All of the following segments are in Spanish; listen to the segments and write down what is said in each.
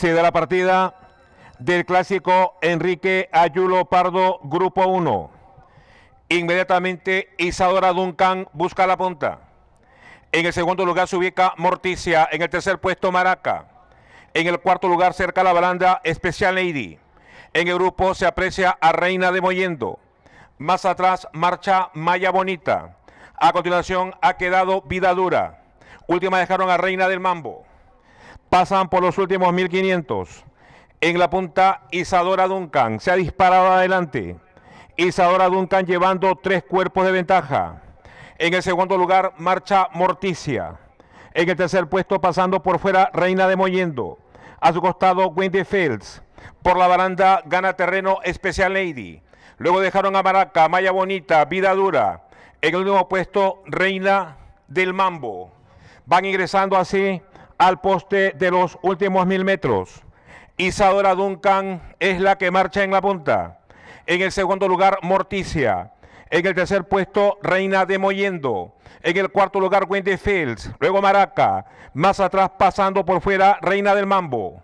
se da la partida del clásico Enrique Ayulo Pardo, Grupo 1. Inmediatamente Isadora Duncan busca la punta. En el segundo lugar se ubica Morticia. En el tercer puesto Maraca. En el cuarto lugar cerca la balanda Special Lady. En el grupo se aprecia a Reina de Moyendo. Más atrás marcha Maya Bonita. A continuación ha quedado Vida Dura. Última dejaron a Reina del Mambo. Pasan por los últimos 1500. En la punta, Isadora Duncan se ha disparado adelante. Isadora Duncan llevando tres cuerpos de ventaja. En el segundo lugar, marcha Morticia. En el tercer puesto, pasando por fuera, Reina de Moyendo. A su costado, Wendy Fields. Por la baranda, gana terreno Special Lady. Luego dejaron a Maraca, Maya Bonita, Vida Dura. En el último puesto, Reina del Mambo. Van ingresando así al poste de los últimos mil metros. Isadora Duncan es la que marcha en la punta. En el segundo lugar, Morticia. En el tercer puesto, Reina de Moyendo. En el cuarto lugar, Wendy Fields. Luego Maraca. Más atrás, pasando por fuera, Reina del Mambo.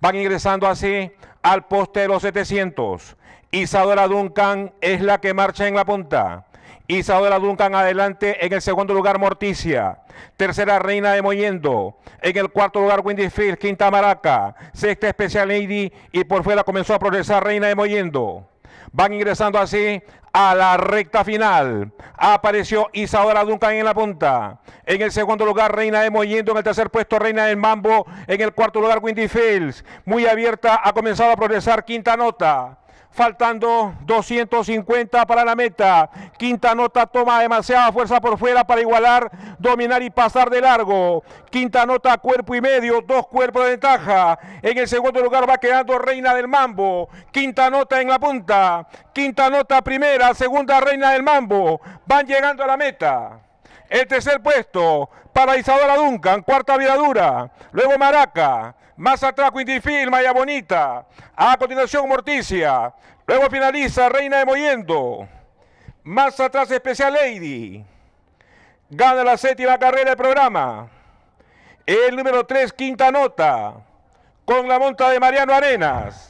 Van ingresando así al poste de los 700. Isadora Duncan es la que marcha en la punta. Isadora Duncan adelante en el segundo lugar Morticia, tercera Reina de Moyendo, en el cuarto lugar Windy Fields, quinta Maraca, sexta Special Lady y por fuera comenzó a progresar Reina de Moyendo. Van ingresando así a la recta final. Apareció Isadora Duncan en la punta. En el segundo lugar, Reina de Moyendo. En el tercer puesto, Reina del Mambo. En el cuarto lugar, Windy Fields. Muy abierta, ha comenzado a progresar. Quinta nota faltando 250 para la meta. Quinta nota toma demasiada fuerza por fuera para igualar, dominar y pasar de largo. Quinta nota cuerpo y medio, dos cuerpos de ventaja. En el segundo lugar va quedando Reina del Mambo. Quinta nota en la punta. Quinta nota primera, segunda Reina del Mambo. Van llegando a la meta. El tercer puesto para Isadora Duncan, cuarta vida dura. Luego Maraca, más atrás Quintifil, Maya Bonita. A continuación Morticia. Luego finaliza Reina de Moyendo. Más atrás Especial Lady. Gana la séptima carrera del programa. El número tres, quinta nota. Con la monta de Mariano Arenas.